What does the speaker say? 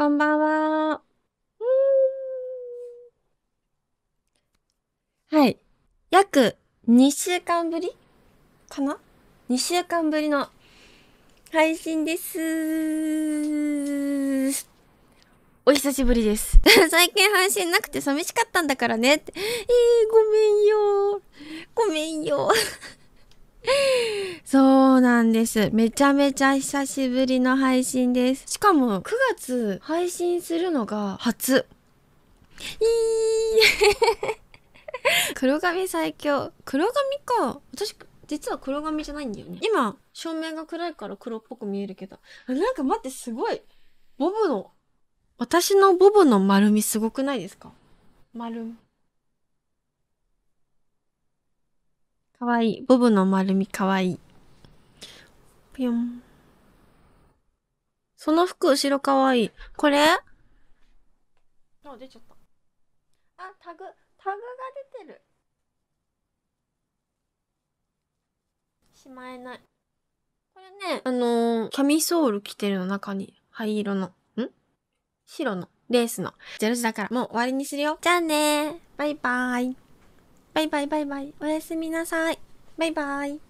こんばんは。はい。約2週間ぶりかな ?2 週間ぶりの配信です。お久しぶりです。最近配信なくて寂しかったんだからねって。えー、ごめんよ。ごめんよ。そうなんです。めちゃめちゃ久しぶりの配信です。しかも9月配信するのが初。黒髪最強。黒髪か。私、実は黒髪じゃないんだよね。今、照明が暗いから黒っぽく見えるけど。なんか待って、すごい。ボブの、私のボブの丸みすごくないですか丸み。かわいい。ボブの丸みかわいい。ぴょん。その服、後ろかわいい。これあ、出ちゃった。あ、タグ、タグが出てる。しまえない。これね、あのー、キャミソール着てるの中に、灰色の、ん白の、レースの。0時だから、もう終わりにするよ。じゃあねバイバーイ。バイバイバイバイ。おやすみなさい。バイバイ。